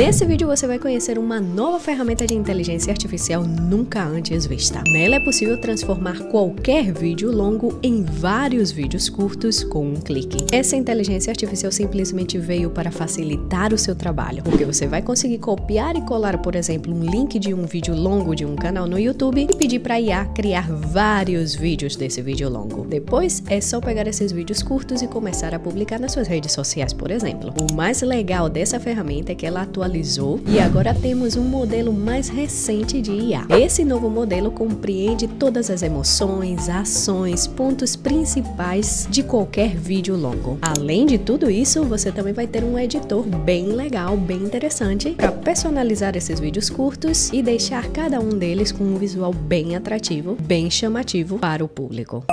Nesse vídeo você vai conhecer uma nova ferramenta de inteligência artificial nunca antes vista. Nela é possível transformar qualquer vídeo longo em vários vídeos curtos com um clique. Essa inteligência artificial simplesmente veio para facilitar o seu trabalho, porque você vai conseguir copiar e colar, por exemplo, um link de um vídeo longo de um canal no YouTube e pedir para a IA criar vários vídeos desse vídeo longo. Depois é só pegar esses vídeos curtos e começar a publicar nas suas redes sociais, por exemplo. O mais legal dessa ferramenta é que ela atua atualizou e agora temos um modelo mais recente de IA. Esse novo modelo compreende todas as emoções, ações, pontos principais de qualquer vídeo longo. Além de tudo isso, você também vai ter um editor bem legal, bem interessante para personalizar esses vídeos curtos e deixar cada um deles com um visual bem atrativo, bem chamativo para o público.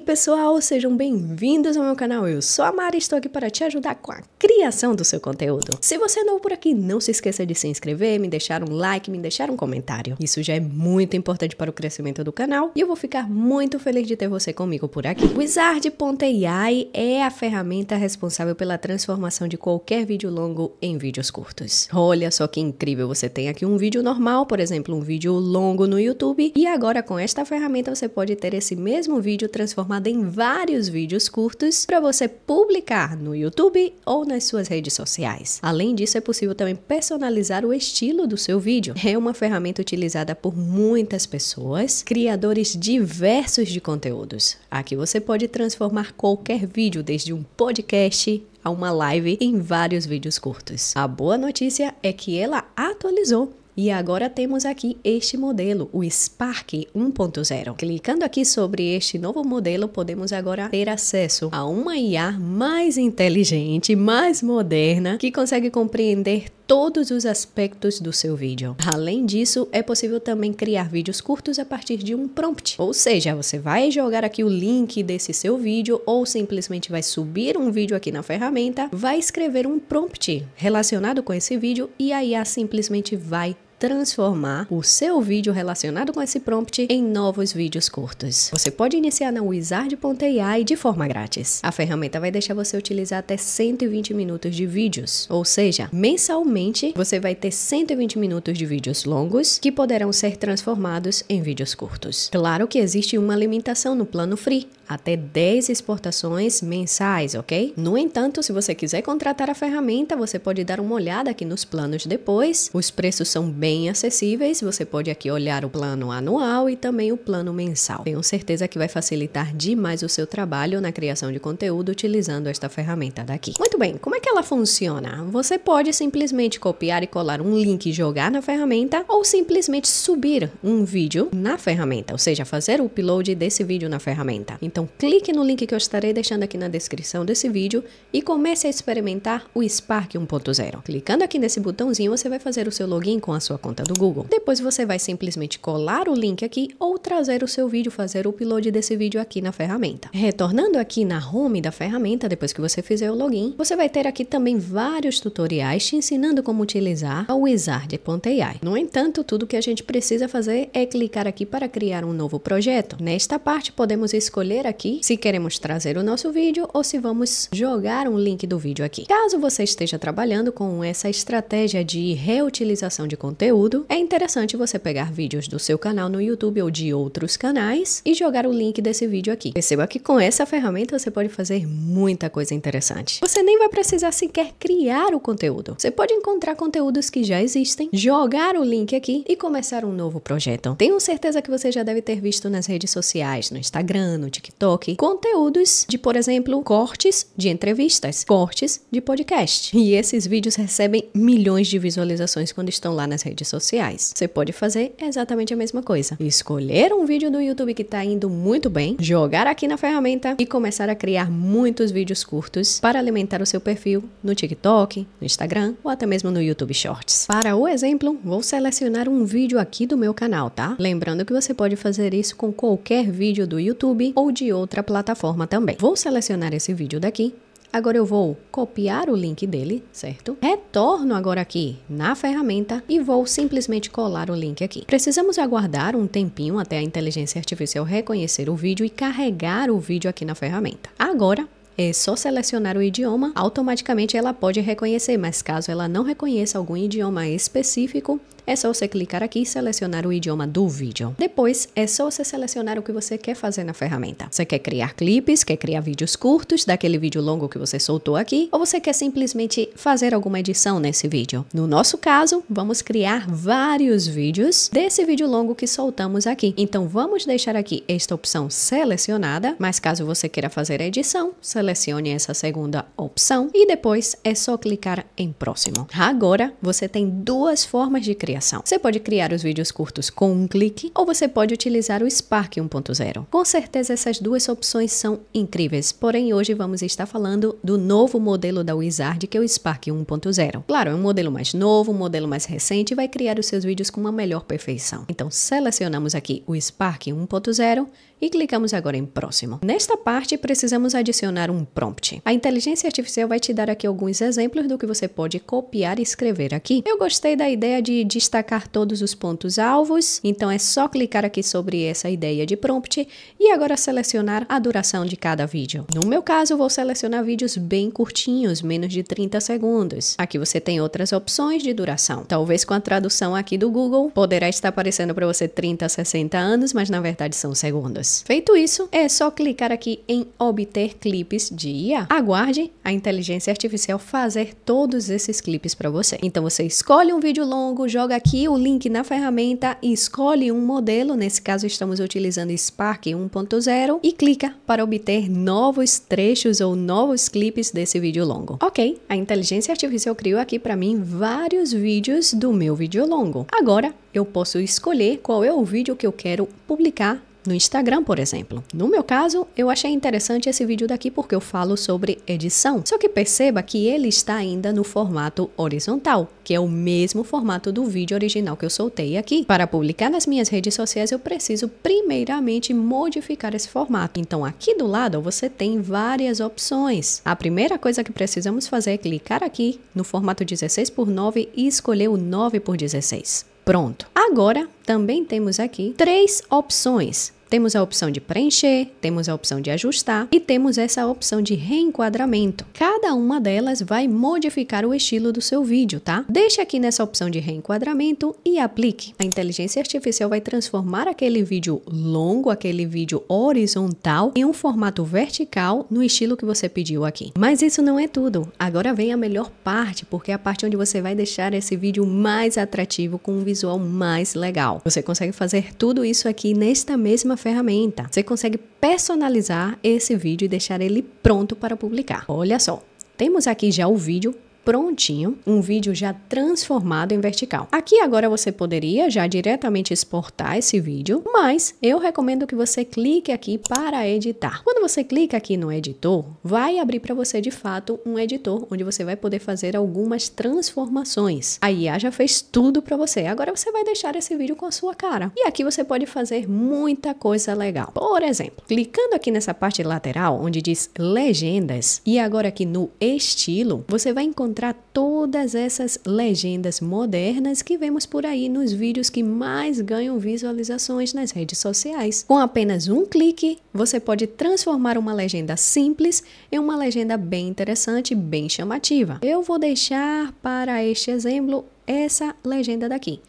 pessoal, sejam bem-vindos ao meu canal. Eu sou a Mari e estou aqui para te ajudar com a criação do seu conteúdo. Se você é novo por aqui, não se esqueça de se inscrever, me deixar um like, me deixar um comentário. Isso já é muito importante para o crescimento do canal e eu vou ficar muito feliz de ter você comigo por aqui. Wizard.ai é a ferramenta responsável pela transformação de qualquer vídeo longo em vídeos curtos. Olha só que incrível, você tem aqui um vídeo normal, por exemplo, um vídeo longo no YouTube e agora com esta ferramenta você pode ter esse mesmo vídeo transformado transformada em vários vídeos curtos para você publicar no YouTube ou nas suas redes sociais. Além disso, é possível também personalizar o estilo do seu vídeo. É uma ferramenta utilizada por muitas pessoas, criadores diversos de conteúdos. Aqui você pode transformar qualquer vídeo, desde um podcast a uma live em vários vídeos curtos. A boa notícia é que ela atualizou e agora temos aqui este modelo, o Spark 1.0. Clicando aqui sobre este novo modelo, podemos agora ter acesso a uma IA mais inteligente, mais moderna, que consegue compreender todos os aspectos do seu vídeo. Além disso, é possível também criar vídeos curtos a partir de um prompt, ou seja, você vai jogar aqui o link desse seu vídeo ou simplesmente vai subir um vídeo aqui na ferramenta, vai escrever um prompt relacionado com esse vídeo e a IA simplesmente vai transformar o seu vídeo relacionado com esse prompt em novos vídeos curtos. Você pode iniciar na wizard.ai de forma grátis. A ferramenta vai deixar você utilizar até 120 minutos de vídeos, ou seja, mensalmente você vai ter 120 minutos de vídeos longos que poderão ser transformados em vídeos curtos. Claro que existe uma limitação no plano free, até 10 exportações mensais, ok? No entanto, se você quiser contratar a ferramenta, você pode dar uma olhada aqui nos planos depois. Os preços são bem acessíveis, você pode aqui olhar o plano anual e também o plano mensal. Tenho certeza que vai facilitar demais o seu trabalho na criação de conteúdo utilizando esta ferramenta daqui. Muito bem, como é que ela funciona? Você pode simplesmente copiar e colar um link e jogar na ferramenta ou simplesmente subir um vídeo na ferramenta, ou seja, fazer o upload desse vídeo na ferramenta. Então, então clique no link que eu estarei deixando aqui na descrição desse vídeo e comece a experimentar o Spark 1.0. Clicando aqui nesse botãozinho, você vai fazer o seu login com a sua conta do Google. Depois você vai simplesmente colar o link aqui ou trazer o seu vídeo, fazer o upload desse vídeo aqui na ferramenta. Retornando aqui na home da ferramenta, depois que você fizer o login, você vai ter aqui também vários tutoriais te ensinando como utilizar o Wizard.ai. No entanto, tudo que a gente precisa fazer é clicar aqui para criar um novo projeto. Nesta parte, podemos escolher aqui se queremos trazer o nosso vídeo ou se vamos jogar um link do vídeo aqui. Caso você esteja trabalhando com essa estratégia de reutilização de conteúdo, é interessante você pegar vídeos do seu canal no YouTube ou de outros canais e jogar o link desse vídeo aqui. Perceba que com essa ferramenta você pode fazer muita coisa interessante. Você nem vai precisar sequer criar o conteúdo. Você pode encontrar conteúdos que já existem, jogar o link aqui e começar um novo projeto. Tenho certeza que você já deve ter visto nas redes sociais, no Instagram, no TikTok, TikTok. Conteúdos de, por exemplo, cortes de entrevistas, cortes de podcast. E esses vídeos recebem milhões de visualizações quando estão lá nas redes sociais. Você pode fazer exatamente a mesma coisa. Escolher um vídeo do YouTube que está indo muito bem, jogar aqui na ferramenta e começar a criar muitos vídeos curtos para alimentar o seu perfil no TikTok, no Instagram ou até mesmo no YouTube Shorts. Para o exemplo, vou selecionar um vídeo aqui do meu canal, tá? Lembrando que você pode fazer isso com qualquer vídeo do YouTube ou de de outra plataforma também. Vou selecionar esse vídeo daqui. Agora eu vou copiar o link dele, certo? Retorno agora aqui na ferramenta e vou simplesmente colar o link aqui. Precisamos aguardar um tempinho até a inteligência artificial reconhecer o vídeo e carregar o vídeo aqui na ferramenta. Agora, é só selecionar o idioma, automaticamente ela pode reconhecer, mas caso ela não reconheça algum idioma específico, é só você clicar aqui e selecionar o idioma do vídeo. Depois, é só você selecionar o que você quer fazer na ferramenta. Você quer criar clipes, quer criar vídeos curtos daquele vídeo longo que você soltou aqui, ou você quer simplesmente fazer alguma edição nesse vídeo. No nosso caso, vamos criar vários vídeos desse vídeo longo que soltamos aqui. Então, vamos deixar aqui esta opção selecionada, mas caso você queira fazer a edição, selecione essa segunda opção e depois é só clicar em próximo. Agora, você tem duas formas de criar criação. Você pode criar os vídeos curtos com um clique ou você pode utilizar o Spark 1.0. Com certeza essas duas opções são incríveis, porém hoje vamos estar falando do novo modelo da Wizard que é o Spark 1.0. Claro, é um modelo mais novo, um modelo mais recente e vai criar os seus vídeos com uma melhor perfeição. Então selecionamos aqui o Spark 1.0 e clicamos agora em próximo. Nesta parte, precisamos adicionar um prompt. A inteligência artificial vai te dar aqui alguns exemplos do que você pode copiar e escrever aqui. Eu gostei da ideia de destacar destacar todos os pontos alvos, então é só clicar aqui sobre essa ideia de prompt e agora selecionar a duração de cada vídeo. No meu caso, vou selecionar vídeos bem curtinhos, menos de 30 segundos. Aqui você tem outras opções de duração. Talvez com a tradução aqui do Google, poderá estar aparecendo para você 30 a 60 anos, mas na verdade são segundos. Feito isso, é só clicar aqui em obter clipes de IA. Aguarde a inteligência artificial fazer todos esses clipes para você. Então você escolhe um vídeo longo, joga joga aqui o link na ferramenta escolhe um modelo, nesse caso estamos utilizando Spark 1.0 e clica para obter novos trechos ou novos clipes desse vídeo longo. Ok, a inteligência artificial criou aqui para mim vários vídeos do meu vídeo longo. Agora eu posso escolher qual é o vídeo que eu quero publicar no Instagram, por exemplo. No meu caso, eu achei interessante esse vídeo daqui porque eu falo sobre edição. Só que perceba que ele está ainda no formato horizontal, que é o mesmo formato do vídeo original que eu soltei aqui. Para publicar nas minhas redes sociais, eu preciso primeiramente modificar esse formato. Então, aqui do lado, você tem várias opções. A primeira coisa que precisamos fazer é clicar aqui no formato 16 por 9 e escolher o 9 por 16. Pronto. Agora, também temos aqui três opções temos a opção de preencher, temos a opção de ajustar e temos essa opção de reenquadramento. Cada uma delas vai modificar o estilo do seu vídeo, tá? Deixe aqui nessa opção de reenquadramento e aplique. A inteligência artificial vai transformar aquele vídeo longo, aquele vídeo horizontal, em um formato vertical no estilo que você pediu aqui. Mas isso não é tudo. Agora vem a melhor parte, porque é a parte onde você vai deixar esse vídeo mais atrativo com um visual mais legal. Você consegue fazer tudo isso aqui nesta mesma ferramenta. Você consegue personalizar esse vídeo e deixar ele pronto para publicar. Olha só, temos aqui já o vídeo prontinho, um vídeo já transformado em vertical. Aqui agora você poderia já diretamente exportar esse vídeo, mas eu recomendo que você clique aqui para editar. Quando você clica aqui no editor, vai abrir para você de fato um editor onde você vai poder fazer algumas transformações. A IA já fez tudo para você, agora você vai deixar esse vídeo com a sua cara. E aqui você pode fazer muita coisa legal. Por exemplo, clicando aqui nessa parte lateral onde diz legendas e agora aqui no estilo, você vai encontrar encontrar todas essas legendas modernas que vemos por aí nos vídeos que mais ganham visualizações nas redes sociais. Com apenas um clique, você pode transformar uma legenda simples em uma legenda bem interessante, bem chamativa. Eu vou deixar para este exemplo essa legenda daqui.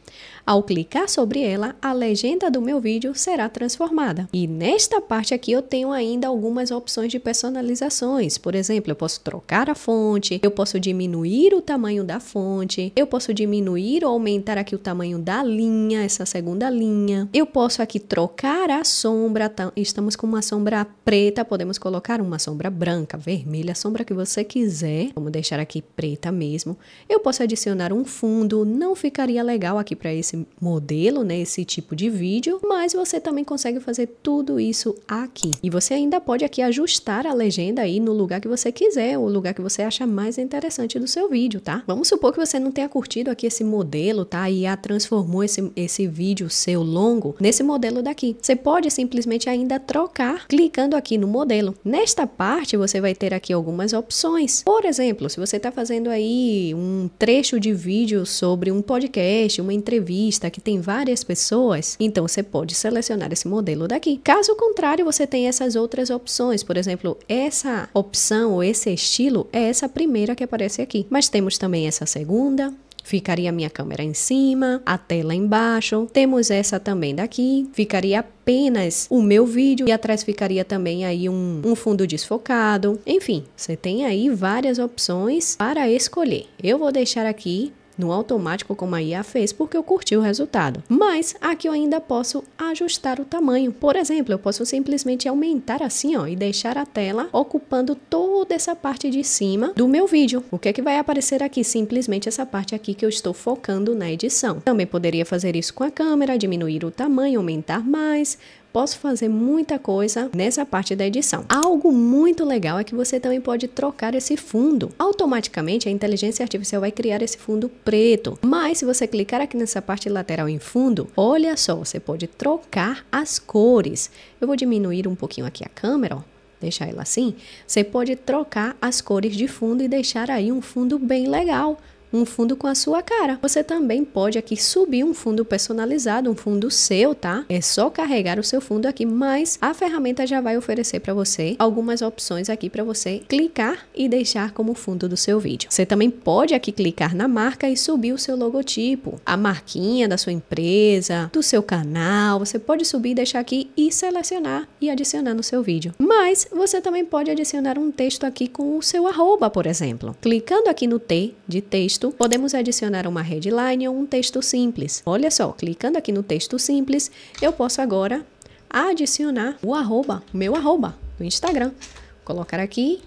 Ao clicar sobre ela, a legenda do meu vídeo será transformada. E nesta parte aqui eu tenho ainda algumas opções de personalizações. Por exemplo, eu posso trocar a fonte, eu posso diminuir o tamanho da fonte, eu posso diminuir ou aumentar aqui o tamanho da linha, essa segunda linha. Eu posso aqui trocar a sombra, tá? estamos com uma sombra preta, podemos colocar uma sombra branca, vermelha, a sombra que você quiser. Vamos deixar aqui preta mesmo. Eu posso adicionar um fundo quando não ficaria legal aqui para esse modelo, né, esse tipo de vídeo, mas você também consegue fazer tudo isso aqui. E você ainda pode aqui ajustar a legenda aí no lugar que você quiser, o lugar que você acha mais interessante do seu vídeo, tá? Vamos supor que você não tenha curtido aqui esse modelo, tá? E a transformou esse, esse vídeo seu longo nesse modelo daqui. Você pode simplesmente ainda trocar clicando aqui no modelo. Nesta parte, você vai ter aqui algumas opções. Por exemplo, se você está fazendo aí um trecho de vídeo sobre um podcast, uma entrevista que tem várias pessoas, então você pode selecionar esse modelo daqui. Caso contrário, você tem essas outras opções, por exemplo, essa opção ou esse estilo é essa primeira que aparece aqui. Mas temos também essa segunda, ficaria minha câmera em cima, a tela embaixo. Temos essa também daqui, ficaria apenas o meu vídeo e atrás ficaria também aí um, um fundo desfocado. Enfim, você tem aí várias opções para escolher. Eu vou deixar aqui no automático como a IA fez porque eu curti o resultado. Mas aqui eu ainda posso ajustar o tamanho. Por exemplo, eu posso simplesmente aumentar assim ó, e deixar a tela ocupando toda essa parte de cima do meu vídeo. O que é que vai aparecer aqui? Simplesmente essa parte aqui que eu estou focando na edição. Também poderia fazer isso com a câmera, diminuir o tamanho, aumentar mais, posso fazer muita coisa nessa parte da edição. Algo muito legal é que você também pode trocar esse fundo. Automaticamente a inteligência artificial vai criar esse fundo preto. Mas se você clicar aqui nessa parte lateral em fundo, olha só, você pode trocar as cores. Eu vou diminuir um pouquinho aqui a câmera, ó deixar ela assim, você pode trocar as cores de fundo e deixar aí um fundo bem legal um fundo com a sua cara. Você também pode aqui subir um fundo personalizado, um fundo seu, tá? É só carregar o seu fundo aqui, mas a ferramenta já vai oferecer para você algumas opções aqui para você clicar e deixar como fundo do seu vídeo. Você também pode aqui clicar na marca e subir o seu logotipo, a marquinha da sua empresa, do seu canal, você pode subir deixar aqui e selecionar e adicionar no seu vídeo. Mas você também pode adicionar um texto aqui com o seu arroba, por exemplo. Clicando aqui no T de texto, texto, podemos adicionar uma headline ou um texto simples. Olha só, clicando aqui no texto simples, eu posso agora adicionar o arroba, meu arroba, no Instagram. Vou colocar aqui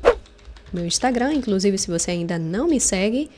meu Instagram, inclusive se você ainda não me segue,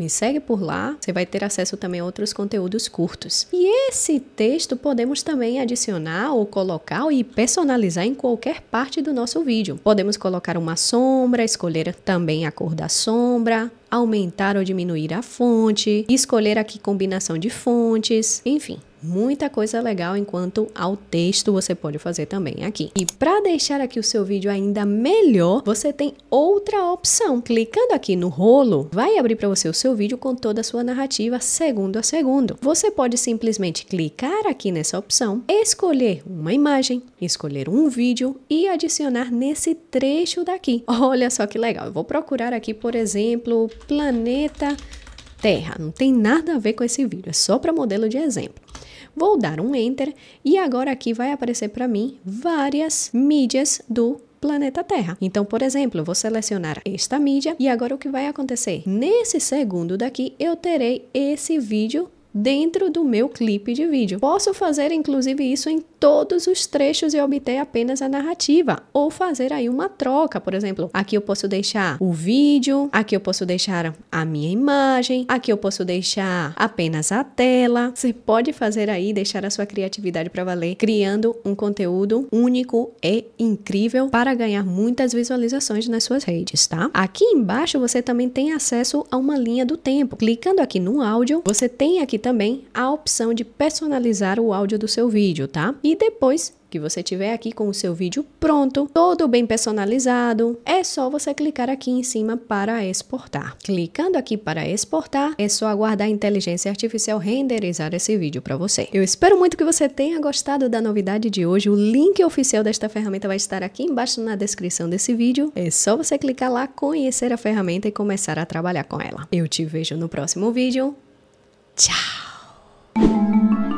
me segue por lá, você vai ter acesso também a outros conteúdos curtos. E esse texto podemos também adicionar ou colocar e personalizar em qualquer parte do nosso vídeo. Podemos colocar uma sombra, escolher também a cor da sombra, aumentar ou diminuir a fonte, escolher aqui combinação de fontes, enfim. Muita coisa legal enquanto ao texto você pode fazer também aqui. E para deixar aqui o seu vídeo ainda melhor, você tem outra opção. Clicando aqui no rolo, vai abrir para você o seu vídeo com toda a sua narrativa segundo a segundo. Você pode simplesmente clicar aqui nessa opção, escolher uma imagem, escolher um vídeo e adicionar nesse trecho daqui. Olha só que legal. Eu vou procurar aqui, por exemplo, planeta Terra. Não tem nada a ver com esse vídeo, é só para modelo de exemplo. Vou dar um Enter e agora aqui vai aparecer para mim várias mídias do planeta Terra. Então, por exemplo, vou selecionar esta mídia e agora o que vai acontecer? Nesse segundo daqui, eu terei esse vídeo dentro do meu clipe de vídeo. Posso fazer inclusive isso em todos os trechos e obter apenas a narrativa, ou fazer aí uma troca, por exemplo, aqui eu posso deixar o vídeo, aqui eu posso deixar a minha imagem, aqui eu posso deixar apenas a tela. Você pode fazer aí deixar a sua criatividade para valer, criando um conteúdo único e incrível para ganhar muitas visualizações nas suas redes, tá? Aqui embaixo você também tem acesso a uma linha do tempo. Clicando aqui no áudio, você tem aqui também a opção de personalizar o áudio do seu vídeo, tá? E e depois que você tiver aqui com o seu vídeo pronto, todo bem personalizado, é só você clicar aqui em cima para exportar. Clicando aqui para exportar, é só aguardar a inteligência artificial renderizar esse vídeo para você. Eu espero muito que você tenha gostado da novidade de hoje. O link oficial desta ferramenta vai estar aqui embaixo na descrição desse vídeo. É só você clicar lá, conhecer a ferramenta e começar a trabalhar com ela. Eu te vejo no próximo vídeo. Tchau!